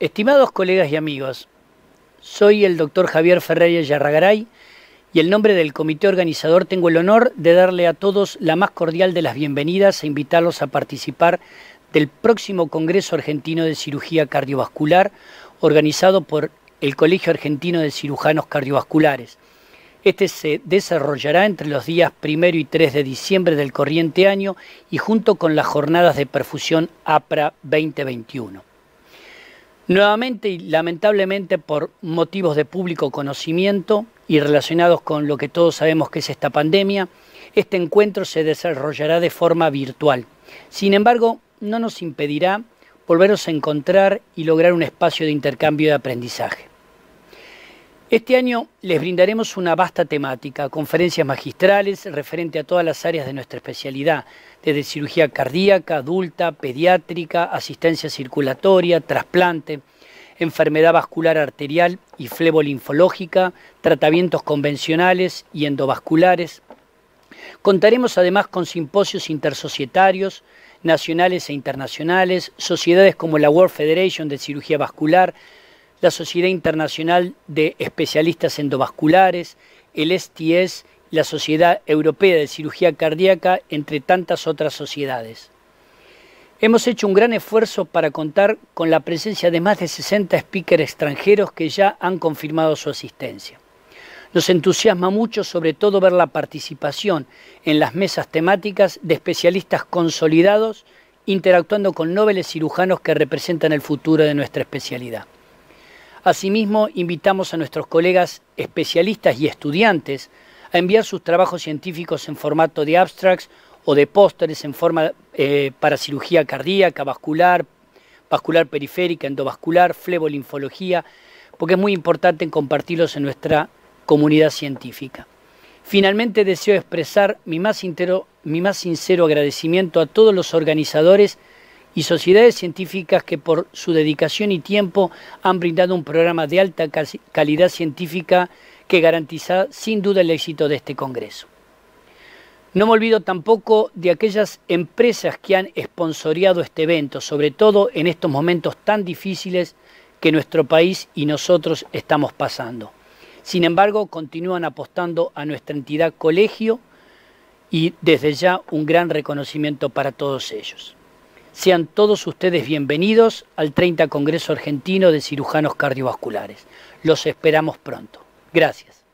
Estimados colegas y amigos, soy el doctor Javier Ferreira Yarragaray y en nombre del comité organizador tengo el honor de darle a todos la más cordial de las bienvenidas e invitarlos a participar del próximo Congreso Argentino de Cirugía Cardiovascular organizado por el Colegio Argentino de Cirujanos Cardiovasculares. Este se desarrollará entre los días 1 y 3 de diciembre del corriente año y junto con las jornadas de perfusión APRA 2021. Nuevamente y lamentablemente por motivos de público conocimiento y relacionados con lo que todos sabemos que es esta pandemia, este encuentro se desarrollará de forma virtual. Sin embargo, no nos impedirá volveros a encontrar y lograr un espacio de intercambio de aprendizaje. Este año les brindaremos una vasta temática, conferencias magistrales referente a todas las áreas de nuestra especialidad, desde cirugía cardíaca, adulta, pediátrica, asistencia circulatoria, trasplante, enfermedad vascular arterial y flebolinfológica, tratamientos convencionales y endovasculares. Contaremos además con simposios intersocietarios, nacionales e internacionales, sociedades como la World Federation de Cirugía Vascular, la Sociedad Internacional de Especialistas Endovasculares, el STS, la Sociedad Europea de Cirugía Cardíaca, entre tantas otras sociedades. Hemos hecho un gran esfuerzo para contar con la presencia de más de 60 speakers extranjeros que ya han confirmado su asistencia. Nos entusiasma mucho sobre todo ver la participación en las mesas temáticas de especialistas consolidados interactuando con nobles cirujanos que representan el futuro de nuestra especialidad. Asimismo, invitamos a nuestros colegas especialistas y estudiantes a enviar sus trabajos científicos en formato de abstracts o de pósteres en forma eh, para cirugía cardíaca, vascular, vascular periférica, endovascular, flebolinfología, porque es muy importante compartirlos en nuestra comunidad científica. Finalmente deseo expresar mi más sincero agradecimiento a todos los organizadores y sociedades científicas que por su dedicación y tiempo han brindado un programa de alta calidad científica que garantiza sin duda el éxito de este Congreso. No me olvido tampoco de aquellas empresas que han esponsoreado este evento, sobre todo en estos momentos tan difíciles que nuestro país y nosotros estamos pasando. Sin embargo, continúan apostando a nuestra entidad colegio y desde ya un gran reconocimiento para todos ellos. Sean todos ustedes bienvenidos al 30 Congreso Argentino de Cirujanos Cardiovasculares. Los esperamos pronto. Gracias.